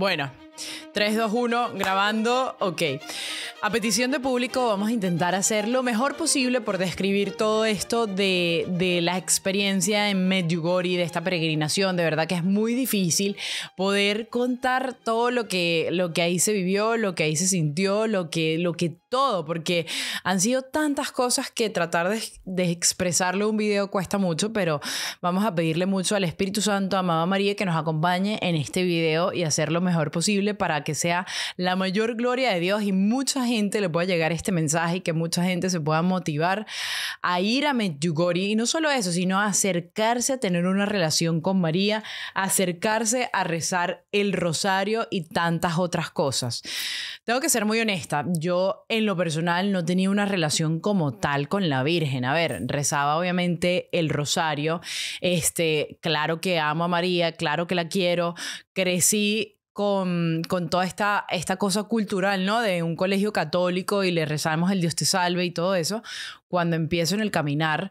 Bueno, 3, 2, 1, grabando, ok. A petición de público vamos a intentar hacer lo mejor posible por describir todo esto de, la experiencia en Medjugorje, de esta peregrinación. De verdad que es muy difícil poder contar todo lo que, lo que ahí se vivió, lo que ahí se sintió, lo que, lo que todo, porque han sido tantas cosas que tratar de, de expresarlo en un video cuesta mucho, pero vamos a pedirle mucho al Espíritu Santo, a María, que nos acompañe en este video y hacer lo mejor posible para que sea la mayor gloria de Dios y mucha gente le pueda llegar este mensaje y que mucha gente se pueda motivar a ir a Medjugorje y no solo eso, sino acercarse a tener una relación con María, acercarse a rezar el rosario y tantas otras cosas. Tengo que ser muy honesta, yo en en lo personal no tenía una relación como tal con la Virgen. A ver, rezaba obviamente el rosario. Este, claro que amo a María, claro que la quiero. Crecí con, con, toda esta, esta cosa cultural, ¿no? De un colegio católico y le rezamos el Dios te salve y todo eso. Cuando empiezo en el caminar,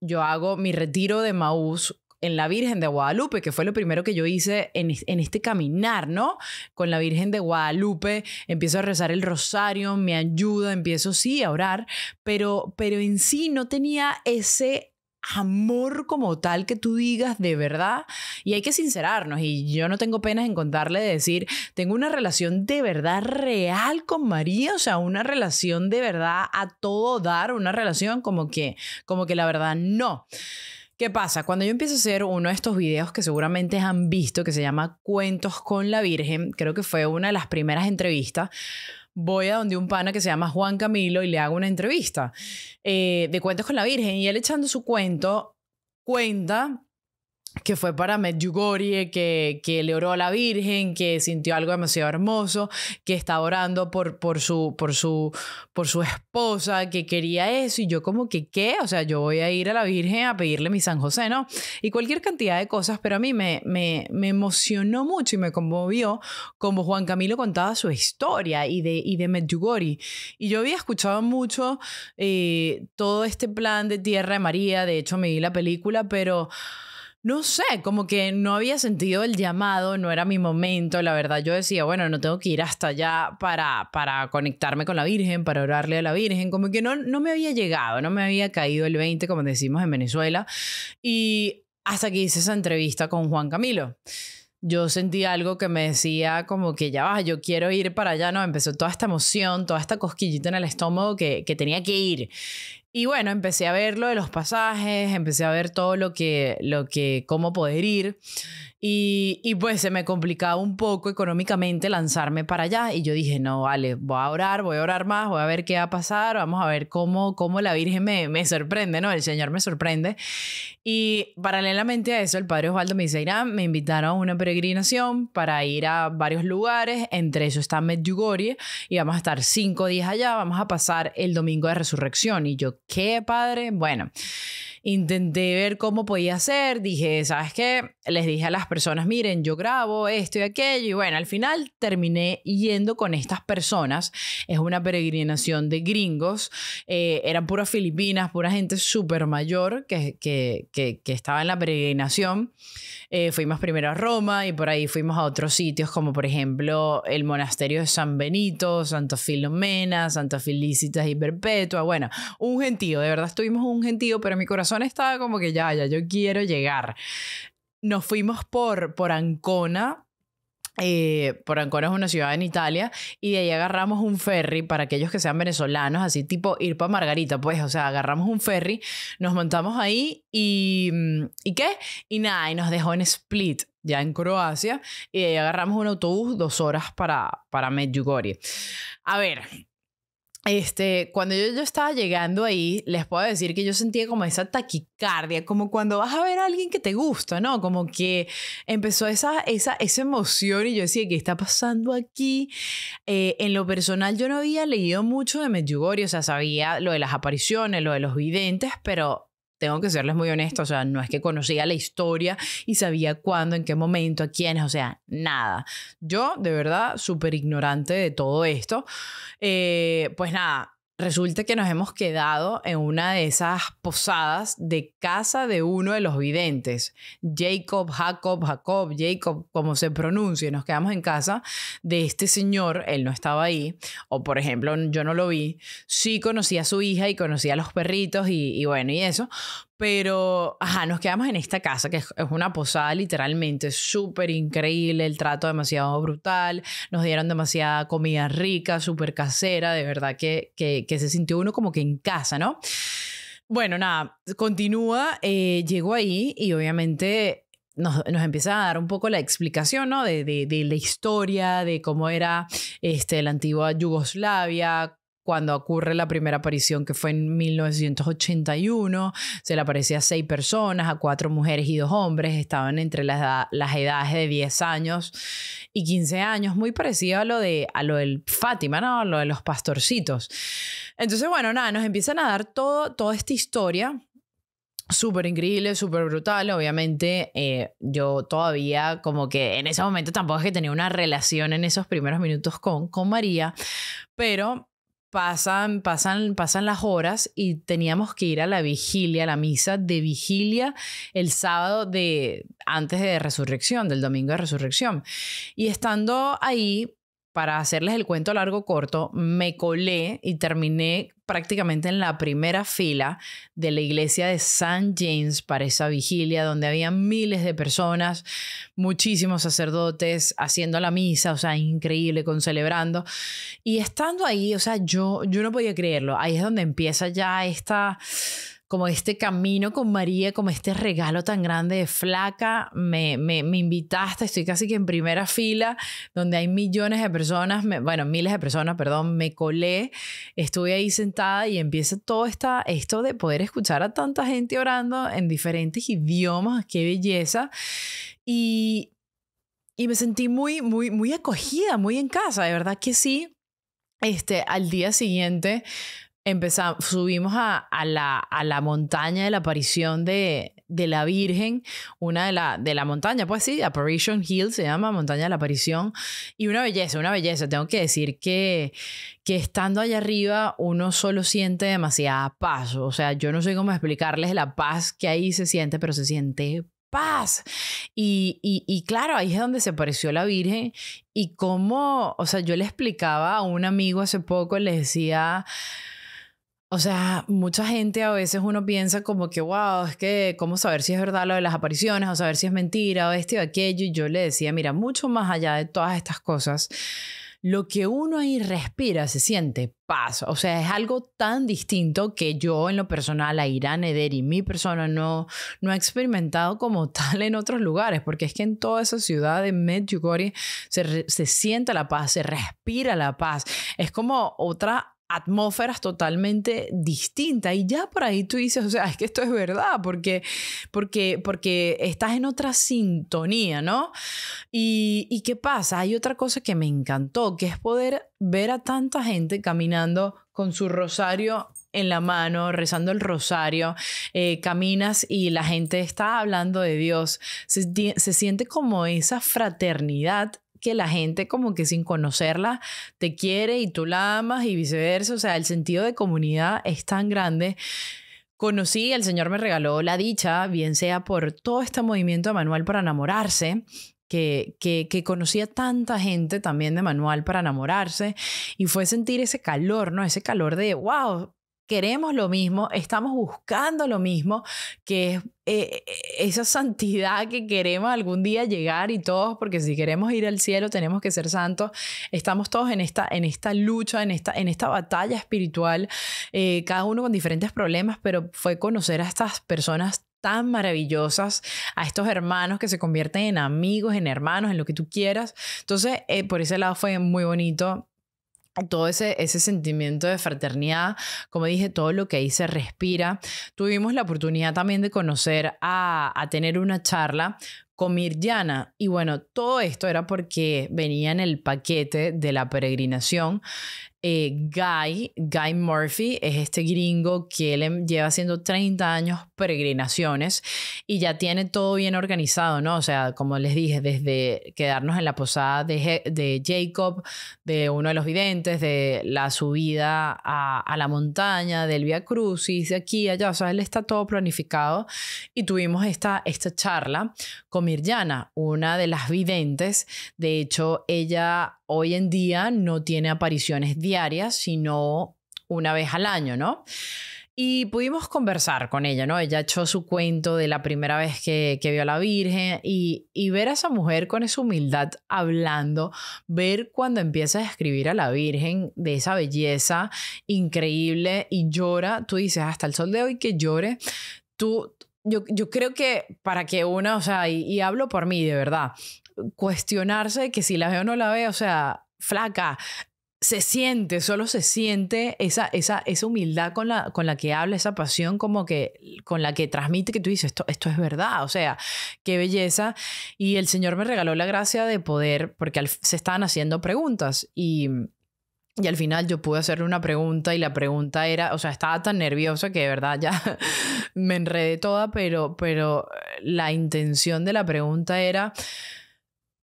yo hago mi retiro de Maús en la Virgen de Guadalupe, que fue lo primero que yo hice en, este caminar, ¿no? Con la Virgen de Guadalupe, empiezo a rezar el rosario, me ayuda, empiezo sí a orar, pero, pero en sí no tenía ese amor como tal que tú digas de verdad y hay que sincerarnos y yo no tengo penas en contarle de decir tengo una relación de verdad real con María o sea una relación de verdad a todo dar una relación como que como que la verdad no ¿Qué pasa? Cuando yo empiezo a hacer uno de estos videos que seguramente han visto, que se llama Cuentos con la Virgen, creo que fue una de las primeras entrevistas, voy a donde un pana que se llama Juan Camilo y le hago una entrevista eh, de cuentos con la Virgen y él echando su cuento cuenta que fue para Medjugorje, eh, que, que le oró a la Virgen, que sintió algo demasiado hermoso, que estaba orando por, por, su, por, su, por su esposa, que quería eso, y yo como que, ¿qué? O sea, yo voy a ir a la Virgen a pedirle mi San José, ¿no? Y cualquier cantidad de cosas, pero a mí me, me, emocionó mucho y me conmovió como Juan Camilo contaba su historia y de, y de Medjugorje. Y yo había escuchado mucho eh, todo este plan de Tierra de María, de hecho me di la película, pero no sé, como que no había sentido el llamado, no era mi momento, la verdad yo decía, bueno, no tengo que ir hasta allá para, para conectarme con la Virgen, para orarle a la Virgen, como que no, no me había llegado, no me había caído el 20, como decimos en Venezuela, y hasta que hice esa entrevista con Juan Camilo yo sentí algo que me decía como que ya va, yo quiero ir para allá, ¿no? Empezó toda esta emoción, toda esta cosquillita en el estómago que, que tenía que ir. Y bueno, empecé a ver lo de los pasajes, empecé a ver todo lo que, lo que, cómo poder ir. Y, pues se me complicaba un poco económicamente lanzarme para allá y yo dije, no, vale, voy a orar, voy a orar más, voy a ver qué va a pasar, vamos a ver cómo, cómo la Virgen me, me sorprende, ¿no? El Señor me sorprende. Y paralelamente a eso, el Padre Osvaldo me dice, Irán, me invitaron a una peregrinación para ir a varios lugares, entre ellos está Medjugorje y vamos a estar cinco días allá, vamos a pasar el domingo de resurrección. Y yo, ¿qué, Padre? Bueno. Intenté ver cómo podía hacer, dije, ¿sabes qué? Les dije a las personas, miren, yo grabo esto y aquello, y bueno, al final terminé yendo con estas personas, es una peregrinación de gringos, eh, eran puras filipinas, pura gente súper mayor que, que estaba en la peregrinación. Eh, fuimos primero a Roma y por ahí fuimos a otros sitios como por ejemplo el monasterio de San Benito, Santa Filomena, Santa Felicitas y Perpetua, bueno, un gentío, de verdad estuvimos un gentío, pero mi corazón estaba como que ya, ya, yo quiero llegar. Nos fuimos por, por Ancona, eh, por Ancona es una ciudad en Italia y de ahí agarramos un ferry para aquellos que sean venezolanos, así tipo ir para Margarita, pues, o sea, agarramos un ferry, nos montamos ahí y... Mm, ¿Y qué? Y nada, y nos dejó en Split, ya en Croacia, y de ahí agarramos un autobús dos horas para, para Medjugorje. A ver, este, cuando yo, yo, estaba llegando ahí, les puedo decir que yo sentía como esa taquicardia, como cuando vas a ver a alguien que te gusta, ¿no? Como que empezó esa, esa, esa emoción y yo decía, ¿qué está pasando aquí? Eh, en lo personal, yo no había leído mucho de Medjugorje, o sea, sabía lo de las apariciones, lo de los videntes, pero tengo que serles muy honesto, o sea, no es que conocía la historia y sabía cuándo, en qué momento, a quiénes, o sea, nada. Yo, de verdad, súper ignorante de todo esto. Eh, pues nada, Resulta que nos hemos quedado en una de esas posadas de casa de uno de los videntes, Jacob, Jacob, Jacob, Jacob, como se pronuncie, nos quedamos en casa de este señor, él no estaba ahí, o por ejemplo, yo no lo vi, sí conocía a su hija y conocía a los perritos y, y bueno, y eso, pero, ajá, nos quedamos en esta casa, que es, una posada literalmente súper increíble, el trato demasiado brutal, nos dieron demasiada comida rica, súper casera, de verdad que, se sintió uno como que en casa, ¿no? Bueno, nada, continúa, Llegó eh, llego ahí y obviamente nos, nos, empieza a dar un poco la explicación ¿no? de, de, de, la historia, de cómo era este, la antigua Yugoslavia, cuando ocurre la primera aparición, que fue en 1981. Se le aparecía a seis personas, a cuatro mujeres y dos hombres. Estaban entre las, las edades de 10 años y 15 años, muy parecido a lo, de, a lo del Fátima, ¿no? A lo de los pastorcitos. Entonces, bueno, nada, nos empiezan a dar todo, toda esta historia súper increíble, súper brutal. Obviamente, eh, yo todavía como que en ese momento tampoco es que tenía una relación en esos primeros minutos con, con María, pero pasan, pasan, pasan las horas y teníamos que ir a la vigilia, a la misa de vigilia el sábado de antes de resurrección, del domingo de resurrección. Y estando ahí, para hacerles el cuento largo corto, me colé y terminé prácticamente en la primera fila de la iglesia de San James para esa vigilia, donde había miles de personas, muchísimos sacerdotes haciendo la misa, o sea, increíble, con celebrando. Y estando ahí, o sea, yo, yo no podía creerlo. Ahí es donde empieza ya esta como este camino con María, como este regalo tan grande de flaca, me, me, invitaste, estoy casi que en primera fila, donde hay millones de personas, bueno, miles de personas, perdón, me colé, estuve ahí sentada y empieza todo esta, esto de poder escuchar a tanta gente orando en diferentes idiomas, qué belleza. Y, y me sentí muy, muy, muy acogida, muy en casa, de verdad que sí. Este, al día siguiente empezamos, subimos a, a, la, a la montaña de la aparición de, de la Virgen, una de la, de la montaña, pues sí, Apparition Hill se llama, montaña de la aparición, y una belleza, una belleza, tengo que decir que, que estando allá arriba uno solo siente demasiada paz, o sea, yo no sé cómo explicarles la paz que ahí se siente, pero se siente paz. Y, y, y, claro, ahí es donde se apareció la Virgen y cómo, o sea, yo le explicaba a un amigo hace poco, le decía, o sea, mucha gente a veces uno piensa como que, wow, es que, ¿cómo saber si es verdad lo de las apariciones o saber si es mentira o este o aquello? Y yo le decía, mira, mucho más allá de todas estas cosas, lo que uno ahí respira se siente paz. O sea, es algo tan distinto que yo en lo personal, a Irán Eder y mi persona no, no he experimentado como tal en otros lugares, porque es que en toda esa ciudad de Medjugorje se, se siente la paz, se respira la paz. Es como otra atmósferas totalmente distintas. Y ya por ahí tú dices, o sea, es que esto es verdad, porque, porque, porque estás en otra sintonía, ¿no? Y, y qué pasa? Hay otra cosa que me encantó, que es poder ver a tanta gente caminando con su rosario en la mano, rezando el rosario, eh, caminas y la gente está hablando de Dios. Se, se siente como esa fraternidad que la gente como que sin conocerla te quiere y tú la amas y viceversa. O sea, el sentido de comunidad es tan grande. Conocí, el Señor me regaló la dicha, bien sea por todo este movimiento de Manual para enamorarse, que, que, que, conocía tanta gente también de manual para enamorarse y fue sentir ese calor, ¿no? Ese calor de, wow, queremos lo mismo, estamos buscando lo mismo, que es eh, eh, esa santidad que queremos algún día llegar y todos, porque si queremos ir al cielo tenemos que ser santos, estamos todos en esta, en esta lucha, en esta, en esta batalla espiritual, eh, cada uno con diferentes problemas, pero fue conocer a estas personas tan maravillosas, a estos hermanos que se convierten en amigos, en hermanos, en lo que tú quieras. Entonces, por ese lado fue muy bonito todo ese, ese sentimiento de fraternidad, como dije, todo lo que ahí se respira. Tuvimos la oportunidad también de conocer a, a tener una charla con Mirjana. Y bueno, todo esto era porque venía en el paquete de la peregrinación eh, Guy, Guy Murphy, es este gringo que em, lleva haciendo 30 años peregrinaciones y ya tiene todo bien organizado, ¿no? O sea, como les dije, desde quedarnos en la posada de, Jacob, de uno de los videntes, de la subida a, la montaña, del Via Crucis, de aquí, allá, o sea, él está todo planificado y tuvimos esta, esta charla con Mirjana, una de las videntes, de hecho, ella hoy en día no tiene apariciones diarias, sino una vez al año, ¿no? Y pudimos conversar con ella, ¿no? Ella echó su cuento de la primera vez que, vio a la Virgen y, ver a esa mujer con esa humildad hablando, ver cuando empieza a escribir a la Virgen de esa belleza increíble y llora, tú dices, hasta el sol de hoy que llore, tú... Yo, creo que para que una, o sea, y hablo por mí de verdad, cuestionarse que si la veo o no la veo, o sea, flaca, se siente, solo se siente esa, esa, esa humildad con la, con la que habla, esa pasión como que con la que transmite que tú dices, esto, esto es verdad, o sea, qué belleza. Y el Señor me regaló la gracia de poder, porque se estaban haciendo preguntas y, y al final yo pude hacerle una pregunta y la pregunta era, o sea, estaba tan nerviosa que de verdad ya me enredé toda, pero, pero eh, la intención de la pregunta era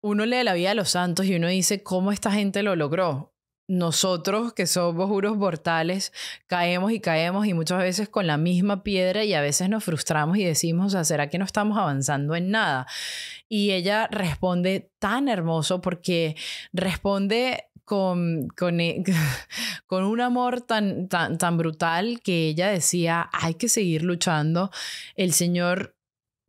uno lee la vida de los santos y uno dice, ¿cómo esta gente lo logró? Nosotros, que somos unos mortales, caemos y caemos y muchas veces con la misma piedra y a veces nos frustramos y decimos, o ¿será que no estamos avanzando en nada? Y ella responde tan hermoso porque responde con, con, e, un amor tan, tan, tan brutal que ella decía, hay que seguir luchando. El Señor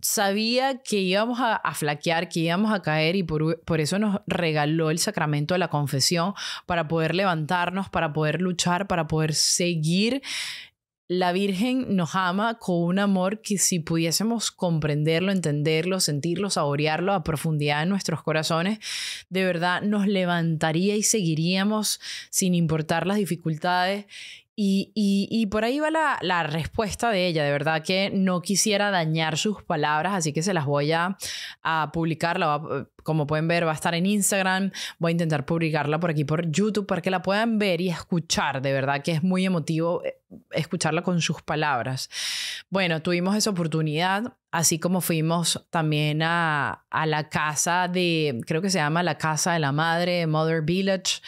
sabía que íbamos a, flaquear, que íbamos a caer y por, por, eso nos regaló el sacramento de la confesión para poder levantarnos, para poder luchar, para poder seguir. La Virgen nos ama con un amor que si pudiésemos comprenderlo, entenderlo, sentirlo, saborearlo a profundidad en nuestros corazones, de verdad nos levantaría y seguiríamos sin importar las dificultades y, por ahí va la, respuesta de ella. De verdad que no quisiera dañar sus palabras, así que se las voy a, publicar. como pueden ver, va a estar en Instagram. Voy a intentar publicarla por aquí, por YouTube, para que la puedan ver y escuchar. De verdad que es muy emotivo eh, escucharla con sus palabras. Bueno, tuvimos esa oportunidad, así como fuimos también a, a la casa de, creo que se llama la casa de la madre, Mother Village.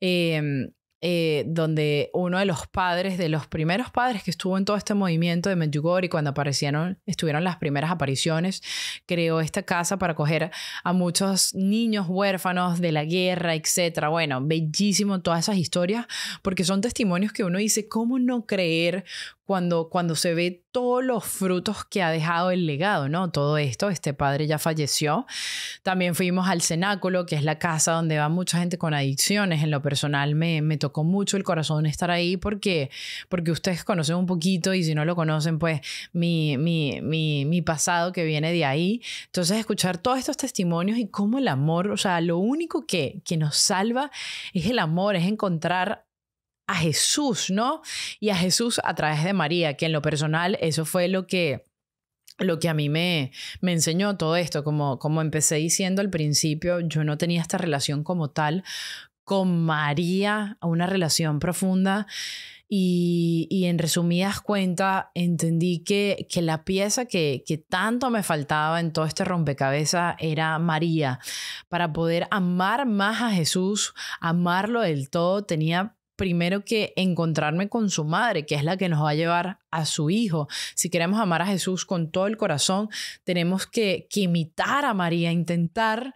Eh, eh, donde uno de los padres, de los primeros padres que estuvo en todo este movimiento de Medjugorje, cuando aparecieron, estuvieron las primeras apariciones, creó esta casa para acoger a muchos niños huérfanos de la guerra, etc. Bueno, bellísimo todas esas historias, porque son testimonios que uno dice, ¿cómo no creer cuando, cuando se ve todos los frutos que ha dejado el legado, ¿no? Todo esto, este padre ya falleció. También fuimos al cenáculo, que es la casa donde va mucha gente con adicciones. En lo personal me, me tocó mucho el corazón estar ahí porque, porque ustedes conocen un poquito y si no lo conocen, pues mi, mi, mi, pasado que viene de ahí. Entonces, escuchar todos estos testimonios y cómo el amor, o sea, lo único que, que nos salva es el amor, es encontrar a Jesús, ¿no? Y a Jesús a través de María, que en lo personal eso fue lo que lo que a mí me, me enseñó todo esto, como, como empecé diciendo al principio, yo no tenía esta relación como tal con María, una relación profunda. Y, en resumidas cuentas, entendí que, que la pieza que, que, tanto me faltaba en todo este rompecabezas era María. Para poder amar más a Jesús, amarlo del todo, tenía primero que encontrarme con su madre, que es la que nos va a llevar a su hijo. Si queremos amar a Jesús con todo el corazón, tenemos que, imitar a María, intentar,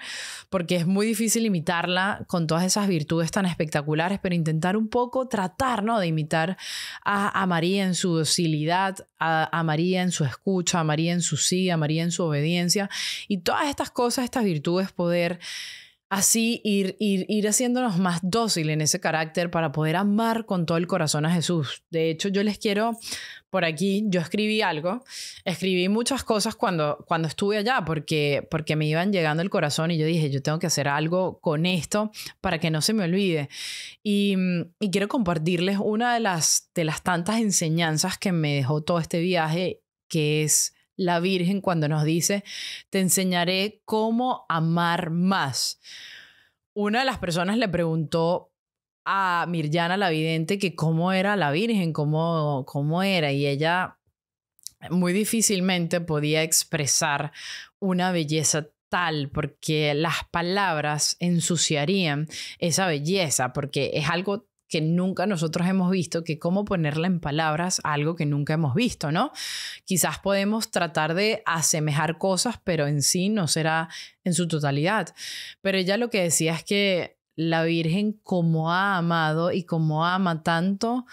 porque es muy difícil imitarla con todas esas virtudes tan espectaculares, pero intentar un poco tratar ¿no? de imitar a, María en su docilidad, a, a, María en su escucha, a María en su sí, a María en su obediencia, y todas estas cosas, estas virtudes, poder así ir, ir, haciéndonos más dócil en ese carácter para poder amar con todo el corazón a Jesús. De hecho, yo les quiero por aquí, yo escribí algo, escribí muchas cosas cuando, cuando estuve allá porque, porque me iban llegando el corazón y yo dije, yo tengo que hacer algo con esto para que no se me olvide. Y, y quiero compartirles una de las, de las tantas enseñanzas que me dejó todo este viaje, que es la Virgen cuando nos dice, te enseñaré cómo amar más. Una de las personas le preguntó a Mirjana la vidente que cómo era la Virgen, cómo, cómo era, y ella muy difícilmente podía expresar una belleza tal porque las palabras ensuciarían esa belleza, porque es algo que nunca nosotros hemos visto, que cómo ponerla en palabras algo que nunca hemos visto, ¿no? Quizás podemos tratar de asemejar cosas, pero en sí no será en su totalidad. Pero ella lo que decía es que la Virgen como ha amado y como ama tanto,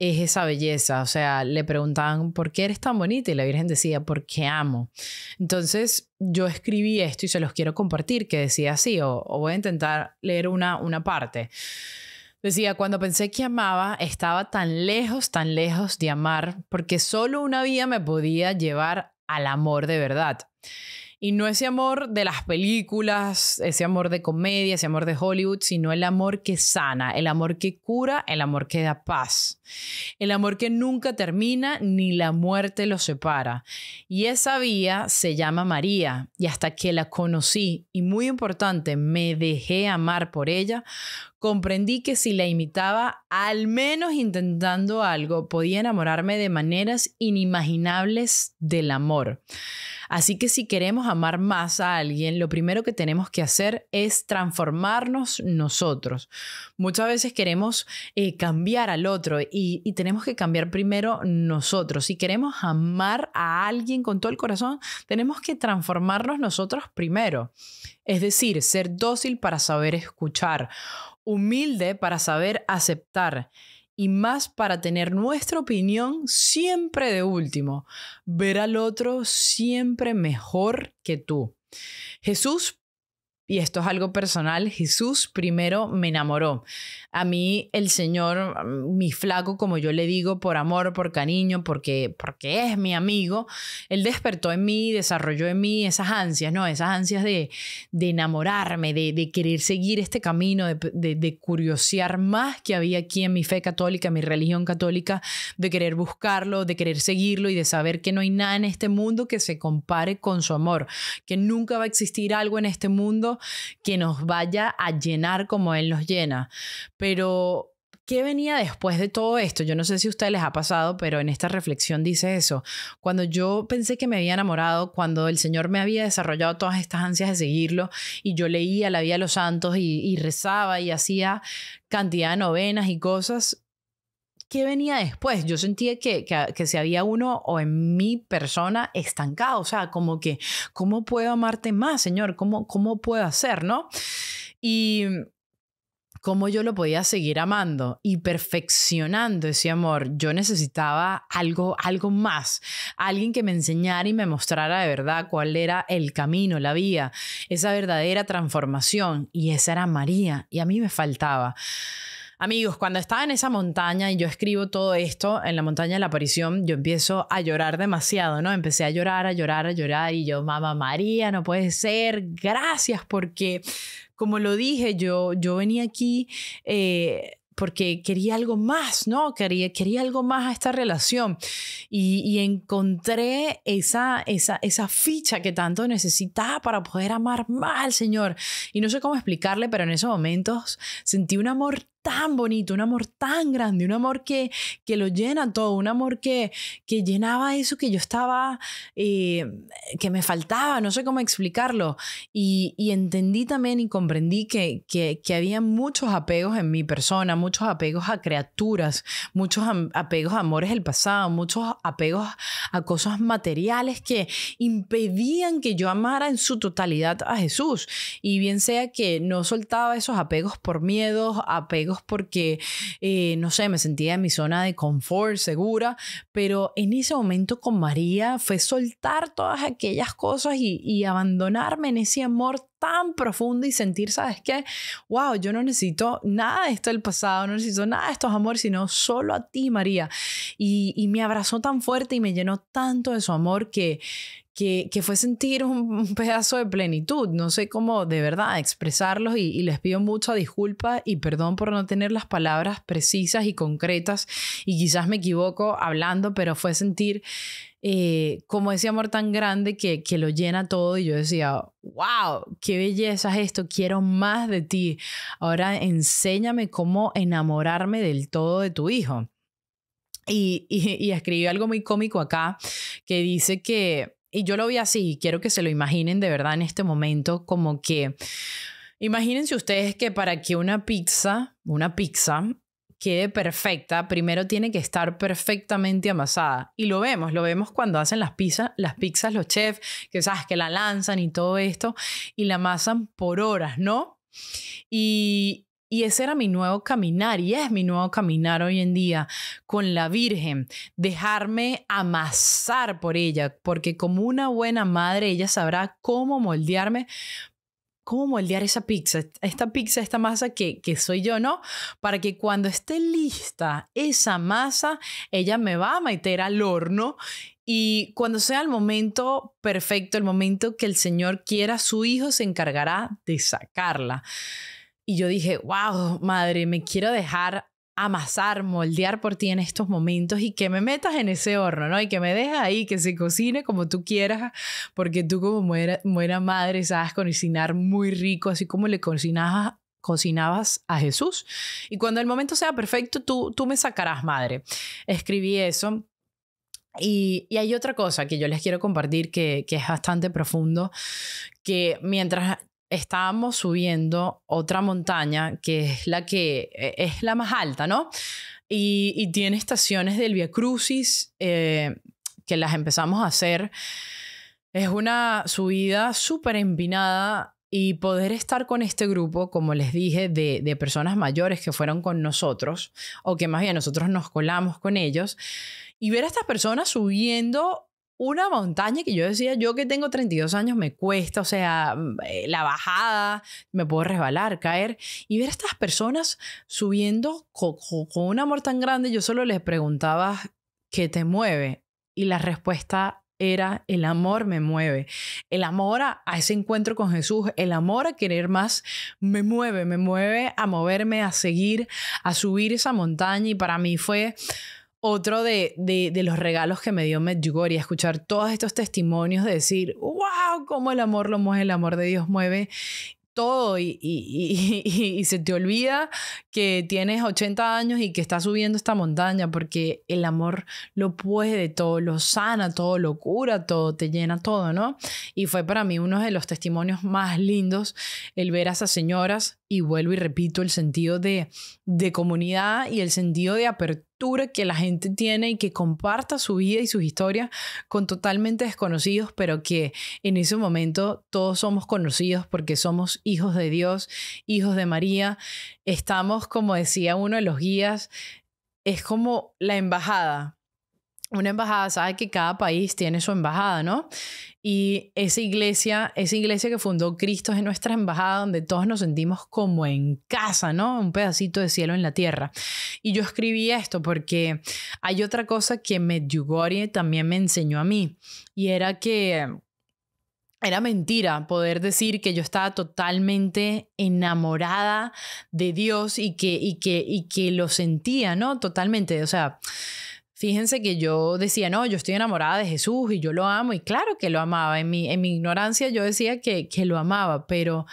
es esa belleza. O sea, le preguntaban, ¿por qué eres tan bonita? Y la Virgen decía, porque amo. Entonces, yo escribí esto y se los quiero compartir, que decía así, o, voy a intentar leer una, una parte. Decía, cuando pensé que amaba, estaba tan lejos, tan lejos de amar, porque solo una vía me podía llevar al amor de verdad. Y no ese amor de las películas, ese amor de comedia, ese amor de Hollywood, sino el amor que sana, el amor que cura, el amor que da paz, el amor que nunca termina ni la muerte lo separa. Y esa vía se llama María y hasta que la conocí y muy importante, me dejé amar por ella, comprendí que si la imitaba, al menos intentando algo, podía enamorarme de maneras inimaginables del amor. Así que si queremos amar más a alguien, lo primero que tenemos que hacer es transformarnos nosotros. Muchas veces queremos eh, cambiar al otro y tenemos que cambiar primero nosotros. Si queremos amar a alguien con todo el corazón, tenemos que transformarnos nosotros primero. Es decir, ser dócil para saber escuchar, humilde para saber aceptar y más para tener nuestra opinión siempre de último, ver al otro siempre mejor que tú. Jesús y esto es algo personal, Jesús primero me enamoró. A mí el Señor, mm, mi flaco, como yo le digo, por amor, por cariño, porque, porque es mi amigo, él despertó en mí, desarrolló en mí esas ansias, ¿no? Esas ansias de, de enamorarme, de, de querer seguir este camino, de, de, curiosear más que había aquí en mi fe católica, en mi religión católica, de querer buscarlo, de querer seguirlo y de saber que no hay nada en este mundo que se compare con su amor, que nunca va a existir algo en este mundo que nos vaya a llenar como Él nos llena. Pero ¿Qué venía después de todo esto? Yo no sé si a ustedes les ha pasado, pero en esta reflexión dice eso. Cuando yo pensé que me había enamorado, cuando el Señor me había desarrollado todas estas ansias de seguirlo, y yo leía la vida de los santos y, y rezaba y hacía cantidad de novenas y cosas, qué venía después. Yo sentía que, que, se si había uno o en mi persona estancado, o sea, como que, ¿cómo puedo amarte más, Señor? ¿Cómo, cómo puedo hacer, no? Y cómo yo lo podía seguir amando y perfeccionando ese amor. Yo necesitaba algo, algo más, alguien que me enseñara y me mostrara de verdad cuál era el camino, la vía, esa verdadera transformación. Y esa era María, y a mí me faltaba. Amigos, cuando estaba en esa montaña y yo escribo todo esto en la montaña de la aparición, yo empiezo a llorar demasiado, ¿no? Empecé a llorar, a llorar, a llorar y yo, mamá María, no puede ser, gracias porque, como lo dije, yo, yo venía aquí... Eh, porque quería algo más, ¿no? Quería, quería algo más a esta relación. Y, encontré esa, esa, esa ficha que tanto necesitaba para poder amar más al Señor. Y no sé cómo explicarle, pero en esos momentos sentí un amor tan bonito, un amor tan grande, un amor que, que lo llena todo, un amor que, que llenaba eso que yo estaba, eh, que me faltaba, no sé cómo explicarlo. Y, y entendí también y comprendí que, que, que, había muchos apegos en mi persona, muchos apegos a criaturas, muchos apegos a amores del pasado, muchos apegos a cosas materiales que impedían que yo amara en su totalidad a Jesús. Y bien sea que no soltaba esos apegos por miedos, apegos porque, eh, no sé, me sentía en mi zona de confort, segura, pero en ese momento con María fue soltar todas aquellas cosas y, y abandonarme en ese amor tan profunda y sentir, ¿sabes qué? Wow, yo no necesito nada de esto del pasado, no necesito nada de estos amores, sino solo a ti, María. Y, me abrazó tan fuerte y me llenó tanto de su amor que, que, fue sentir un pedazo de plenitud. No sé cómo de verdad expresarlos y, y, les pido mucha disculpa y perdón por no tener las palabras precisas y concretas y quizás me equivoco hablando, pero fue sentir eh, como ese amor tan grande que, lo llena todo y yo decía, wow, qué belleza es esto, quiero más de ti. Ahora enséñame cómo enamorarme del todo de tu hijo. Y, y escribí algo muy cómico acá que dice que, y yo lo vi así, quiero que se lo imaginen de verdad en este momento, como que... Imagínense ustedes que para que una pizza, una pizza, quede perfecta, primero tiene que estar perfectamente amasada. Y lo vemos, lo vemos cuando hacen las pizzas, las pizzas los chefs, que sabes que la lanzan y todo esto y la amasan por horas, ¿no? Y, y ese era mi nuevo caminar y es mi nuevo caminar hoy en día con la Virgen, dejarme amasar por ella, porque como una buena madre ella sabrá cómo moldearme cómo moldear esa pizza, esta pizza, esta masa que, que soy yo, ¿no? Para que cuando esté lista esa masa, ella me va a meter al horno y cuando sea el momento perfecto, el momento que el Señor quiera, su hijo se encargará de sacarla. Y yo dije, wow, madre, me quiero dejar amasar, moldear por ti en estos momentos y que me metas en ese horno, ¿no? Y que me dejes ahí, que se cocine como tú quieras, porque tú como buena madre sabes cocinar muy rico, así como le cocinabas, cocinabas a Jesús. Y cuando el momento sea perfecto, tú, tú me sacarás madre. Escribí eso. Y, hay otra cosa que yo les quiero compartir que, que, es bastante profundo, que mientras estábamos subiendo otra montaña que es la que eh, es la más alta, ¿no? Y, tiene estaciones del Via Crucis eh, que las empezamos a hacer. Es una subida súper empinada y poder estar con este grupo, como les dije, de, de, personas mayores que fueron con nosotros, o que más bien nosotros nos colamos con ellos, y ver a estas personas subiendo una montaña que yo decía, yo que tengo 32 años me cuesta, o sea, mm, eh, la bajada, me puedo resbalar, caer, y ver a estas personas subiendo con, un amor tan grande, yo solo les preguntaba, ¿qué te mueve? Y la respuesta era el amor me mueve. El amor a, ese encuentro con Jesús, el amor a querer más, me mueve, me mueve a moverme, a seguir, a subir esa montaña. Y para mí fue otro de, los regalos que me dio Medjugorje, escuchar todos estos testimonios de decir, wow, cómo el amor lo mueve, el amor de Dios mueve todo y, y, se te olvida que tienes 80 años y que estás subiendo esta montaña porque el amor lo puede todo, lo sana todo, lo cura todo, te llena todo, ¿no? Y fue para mí uno de los testimonios más lindos el ver a esas señoras y vuelvo y repito el sentido de, de comunidad y el sentido de apertura que la gente tiene y que comparta su vida y sus historias con totalmente desconocidos, pero que en ese momento todos somos conocidos porque somos hijos de Dios, hijos de María. Estamos, como decía uno de los guías, es como la embajada, una embajada, sabe que cada país tiene su embajada, ¿no? Y esa iglesia, esa iglesia que fundó Cristo es nuestra embajada donde todos nos sentimos como en casa, ¿no? Un pedacito de cielo en la tierra. Y yo escribí esto porque hay otra cosa que Medjugorje también me enseñó a mí y era que era mentira poder decir que yo estaba totalmente enamorada de Dios y que, y que, y que lo sentía, ¿no? Totalmente, o sea Fíjense que yo decía, no, yo estoy enamorada de Jesús y yo lo amo, y claro que lo amaba. En mi, en mi ignorancia yo decía que, que lo amaba, pero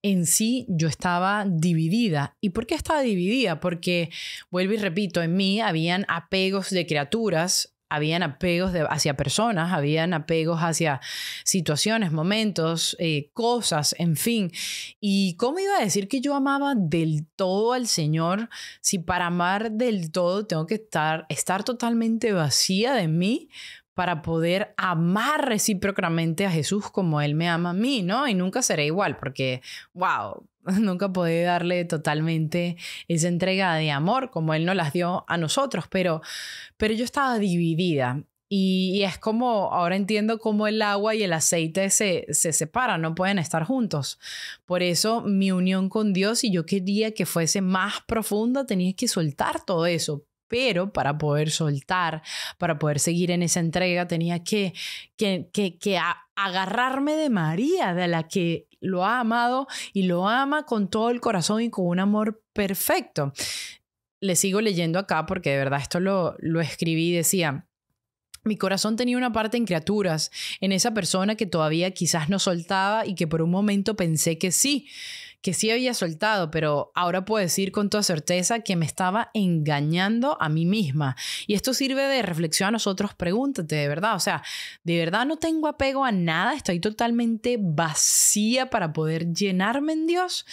en sí yo estaba dividida. ¿Y por qué estaba dividida? Porque, vuelvo y repito, en mí habían apegos de criaturas habían apegos hacia personas, habían apegos hacia situaciones, momentos, eh, cosas, en fin. ¿Y cómo iba a decir que yo amaba del todo al Señor si para amar del todo tengo que estar, estar totalmente vacía de mí? para poder amar recíprocamente a Jesús como Él me ama a mí, ¿no? Y nunca seré igual, porque, wow, nunca pude darle totalmente esa entrega de amor como él nos las dio a nosotros, pero, pero yo estaba dividida. Y, es como, ahora entiendo cómo el agua y el aceite se, se separan, no pueden estar juntos. Por eso mi unión con Dios, y yo quería que fuese más profunda, tenía que soltar todo eso, pero para poder soltar, para poder seguir en esa entrega, tenía que, que, que agarrarme de María, de la que lo ha amado y lo ama con todo el corazón y con un amor perfecto. Le sigo leyendo acá porque de verdad esto lo, lo escribí y decía, mi corazón tenía una parte en criaturas, en esa persona que todavía quizás no soltaba y que por un momento pensé que sí que sí había soltado, pero ahora puedo decir con toda certeza que me estaba engañando a mí misma. Y esto sirve de reflexión a nosotros, pregúntate, de verdad, o sea, de verdad no tengo apego a nada, estoy totalmente vacía para poder llenarme en Dios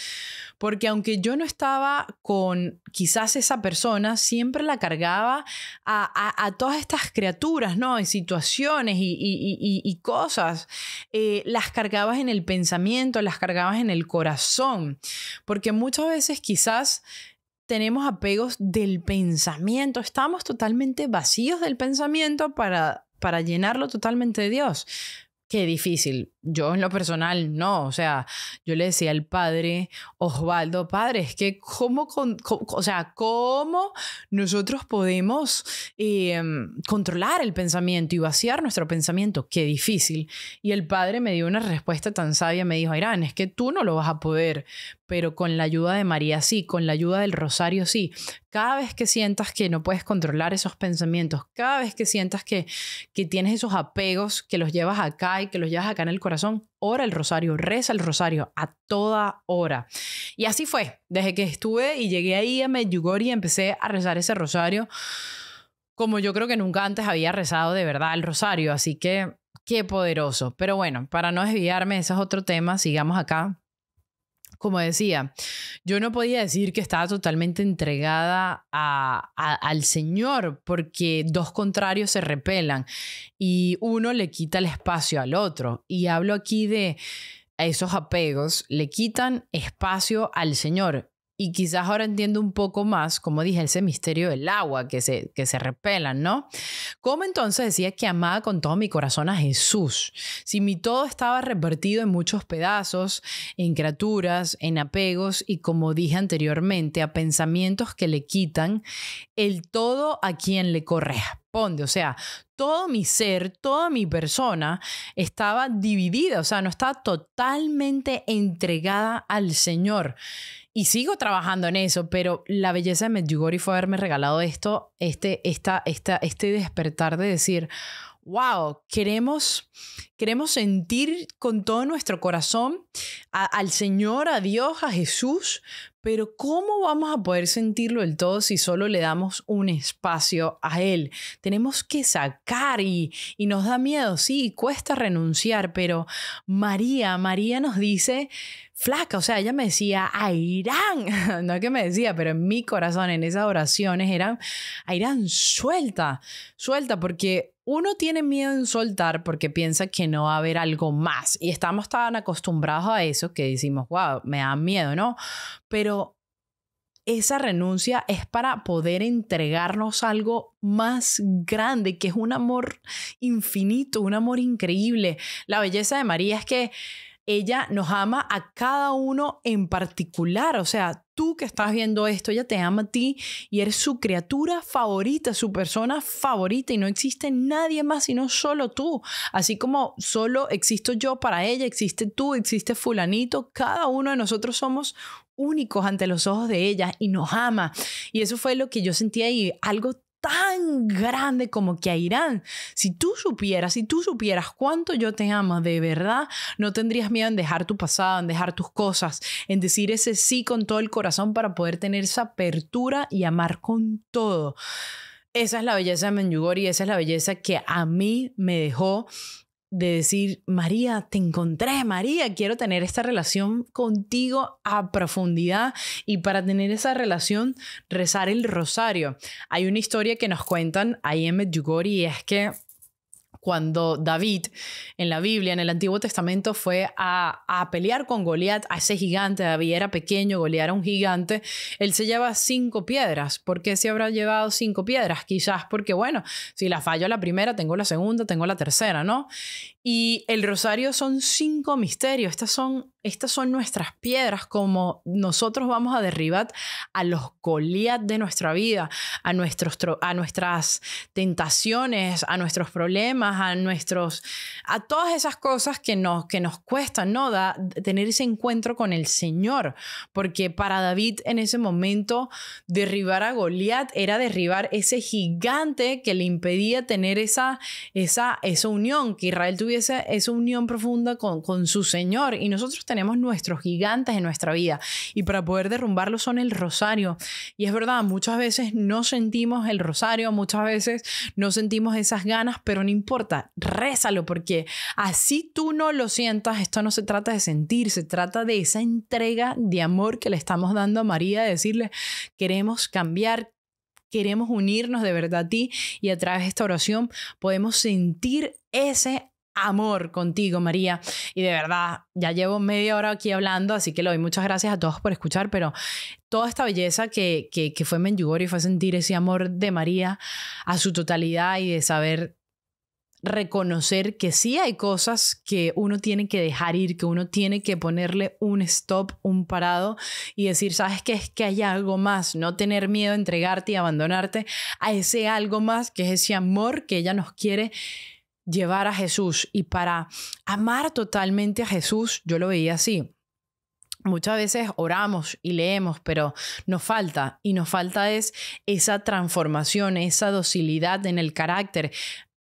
porque aunque yo no estaba con quizás esa persona, siempre la cargaba a, todas estas criaturas, ¿no? Y situaciones y, cosas. Eh, las cargabas en el pensamiento, las cargabas en el corazón, porque muchas veces quizás tenemos apegos del pensamiento, estamos totalmente vacíos del pensamiento para, para llenarlo totalmente de Dios. Qué difícil, yo en lo personal no, o sea, yo le decía al padre Osvaldo, padre, es que cómo, o sea, cómo nosotros podemos em, controlar el pensamiento y vaciar nuestro pensamiento, qué difícil. Y el padre me dio una respuesta tan sabia, me dijo, Irán, es que tú no lo vas a poder, pero con la ayuda de María sí, con la ayuda del rosario sí. Cada vez que sientas que no puedes controlar esos pensamientos, cada vez que sientas que, que tienes esos apegos que los llevas acá y que los llevas acá en el corazón, ora el rosario, reza el rosario a toda hora. Y así fue, desde que estuve y llegué ahí a y empecé a rezar ese rosario como yo creo que nunca antes había rezado de verdad el rosario, así que qué poderoso. Pero bueno, para no desviarme, ese es otro tema, sigamos acá como decía, yo no podía decir que estaba totalmente entregada al Señor porque dos contrarios se repelan y uno le quita el espacio al otro. Y hablo aquí de esos apegos, le quitan espacio al Señor. Y quizás ahora entiendo un poco más, como dije, ese misterio del agua que se, que se repelan, ¿no? ¿Cómo entonces decía que amaba con todo mi corazón a Jesús? Si mi todo estaba repartido en muchos pedazos, en criaturas, en apegos y, como dije anteriormente, a pensamientos que le quitan el todo a quien le corresponde o sea, todo mi ser, toda mi persona estaba dividida, o sea, no estaba totalmente entregada al Señor. Y sigo trabajando en eso, pero la belleza de Medjugorje fue haberme regalado esto, este, este despertar de decir, wow, queremos, queremos sentir con todo nuestro corazón al Señor, a Dios, a Jesús, pero ¿cómo vamos a poder sentirlo del todo si solo le damos un espacio a él? Tenemos que sacar y, nos da miedo, sí, cuesta renunciar, pero María, María nos dice, flaca, o sea, ella me decía, a Irán, no es que me decía, pero en mi corazón, en esas oraciones eran, a Irán, suelta, suelta, porque uno tiene miedo en soltar porque piensa que no va a haber algo más y estamos tan acostumbrados a eso que decimos, wow, me da miedo, ¿no? Pero esa renuncia es para poder entregarnos algo más grande, que es un amor infinito, un amor increíble. La belleza de María es que ella nos ama a cada uno en particular. O sea, tú que estás viendo esto, ella te ama a ti y eres su criatura favorita, su persona favorita y no existe nadie más sino solo tú. Así como solo existo yo para ella, existe tú, existe fulanito, cada uno de nosotros somos únicos ante los ojos de ella y nos ama. Y eso fue lo que yo sentía y algo tan grande como que a Irán. Si tú supieras, si tú supieras cuánto yo te amo de verdad, no tendrías miedo en dejar tu pasado, en dejar tus cosas, en decir ese sí con todo el corazón para poder tener esa apertura y amar con todo. Esa es la belleza de y esa es la belleza que a mí me dejó de decir, María, te encontré, María, quiero tener esta relación contigo a profundidad y para tener esa relación rezar el rosario. Hay una historia que nos cuentan ahí en Medjugorje y es que cuando David en la Biblia, en el Antiguo Testamento, fue a, pelear con Goliat, a ese gigante, David era pequeño, Goliat era un gigante, él se lleva cinco piedras. ¿Por qué se habrá llevado cinco piedras? Quizás porque, bueno, si la fallo la primera, tengo la segunda, tengo la tercera, ¿no? Y el rosario son cinco misterios, estas son, estas son nuestras piedras, como nosotros vamos a derribar a los Goliat de nuestra vida, a, nuestros, a nuestras tentaciones, a nuestros problemas a nuestros, a todas esas cosas que nos, que nos cuestan, ¿no? Da, tener ese encuentro con el Señor, porque para David en ese momento derribar a Goliat era derribar ese gigante que le impedía tener esa, esa, esa unión, que Israel tuviese esa unión profunda con, con su Señor. Y nosotros tenemos nuestros gigantes en nuestra vida y para poder derrumbarlos son el rosario. Y es verdad, muchas veces no sentimos el rosario, muchas veces no sentimos esas ganas, pero no importa rézalo porque así tú no lo sientas, esto no se trata de sentir, se trata de esa entrega de amor que le estamos dando a María, de decirle, queremos cambiar, queremos unirnos de verdad a ti y a través de esta oración podemos sentir ese amor contigo, María. Y de verdad, ya llevo media hora aquí hablando, así que lo doy muchas gracias a todos por escuchar, pero toda esta belleza que, que, que fue fue sentir ese amor de María a su totalidad y de saber reconocer que sí hay cosas que uno tiene que dejar ir, que uno tiene que ponerle un stop, un parado y decir, sabes que es que hay algo más, no tener miedo a entregarte y abandonarte a ese algo más que es ese amor que ella nos quiere llevar a Jesús y para amar totalmente a Jesús, yo lo veía así. Muchas veces oramos y leemos, pero nos falta, y nos falta es esa transformación, esa docilidad en el carácter.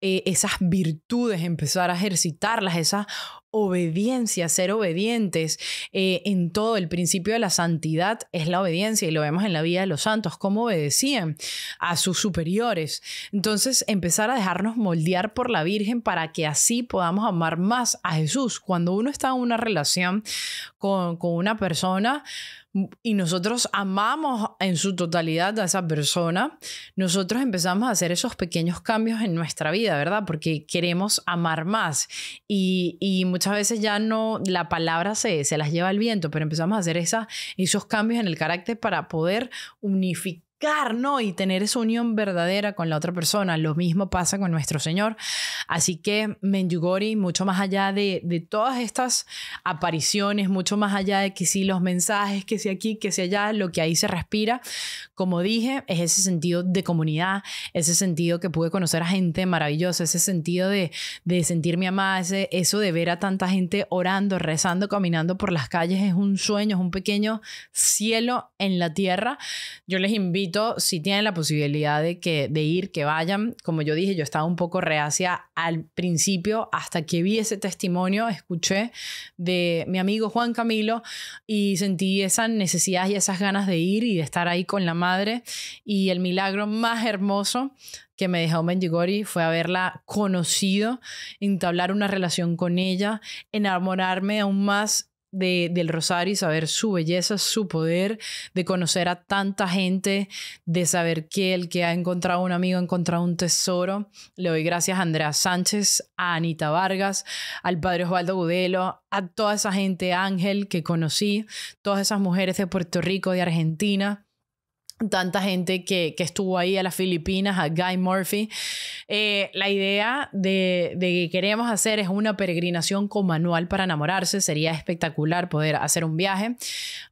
Eh, esas virtudes, empezar a ejercitarlas, esa obediencia, ser obedientes eh, en todo. El principio de la santidad es la obediencia y lo vemos en la vida de los santos, cómo obedecían a sus superiores. Entonces, empezar a dejarnos moldear por la Virgen para que así podamos amar más a Jesús. Cuando uno está en una relación con, con una persona, y nosotros amamos en su totalidad a esa persona, nosotros empezamos a hacer esos pequeños cambios en nuestra vida, ¿verdad? Porque queremos amar más y, muchas veces ya no, la palabra se, las lleva el viento, pero empezamos a hacer esos cambios en el carácter para poder unificar ¿no? Y tener esa unión verdadera con la otra persona. Lo mismo pasa con nuestro Señor. Así que Menjugori, mucho más allá de, de todas estas apariciones, mucho más allá de que si los mensajes, que si aquí, que si allá, lo que ahí se respira, como dije, es ese sentido de comunidad, ese sentido que pude conocer a gente maravillosa, ese sentido de, de sentirme amada, ese, eso de ver a tanta gente orando, rezando, caminando por las calles, es un sueño, es un pequeño cielo en la tierra. Yo les invito si tienen la posibilidad de, que, de ir, que vayan. Como yo dije, yo estaba un poco reacia al principio hasta que vi ese testimonio, escuché de mi amigo Juan Camilo y sentí esa necesidad y esas ganas de ir y de estar ahí con la madre. Y el milagro más hermoso que me dejó Mendigori fue haberla conocido, entablar una relación con ella, enamorarme aún más del Rosario y saber su belleza, su poder, de conocer a tanta gente, de saber que el que ha encontrado un amigo ha encontrado un tesoro. Le doy gracias a Andrea Sánchez, a Anita Vargas, al padre Osvaldo Gudelo, a toda esa gente, Ángel, que conocí, todas esas mujeres de Puerto Rico, de Argentina tanta gente que, estuvo ahí a las Filipinas, a Guy Murphy. Eh, la idea de, que queremos hacer es una peregrinación con manual para enamorarse. Sería espectacular poder hacer un viaje.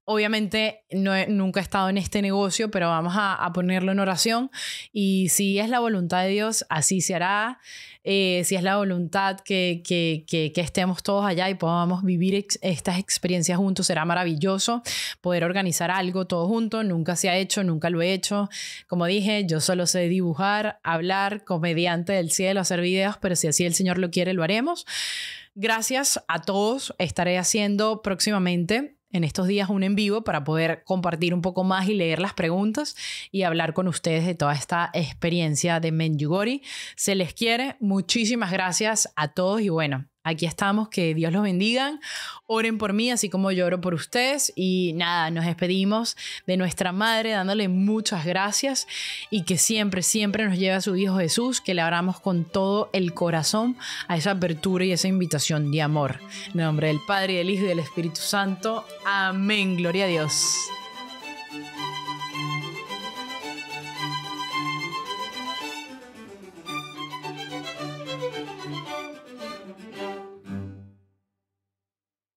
Obviamente no nunca he estado en este negocio, pero vamos a, ponerlo en oración. Y si es la voluntad de Dios, así se hará. Eh, si es la voluntad que, estemos todos allá y podamos vivir estas experiencias juntos, será maravilloso poder organizar algo todo junto. Nunca se ha hecho, nunca lo he hecho. Como dije, yo solo sé dibujar, hablar, comediante del cielo, hacer videos, pero si así el Señor lo quiere, lo haremos. Gracias a todos. Estaré haciendo próximamente en estos días un en vivo para poder compartir un poco más y leer las preguntas y hablar con ustedes de toda esta experiencia de Menjugori. Se les quiere, muchísimas gracias a todos y bueno, aquí estamos, que Dios los bendiga. Oren por mí, así como yo oro por ustedes. Y nada, nos despedimos de nuestra madre dándole muchas gracias y que siempre, siempre nos lleve a su Hijo Jesús, que le abramos con todo el corazón a esa apertura y esa invitación de amor. En nombre del Padre, del Hijo y del Espíritu Santo. Amén. Gloria a Dios.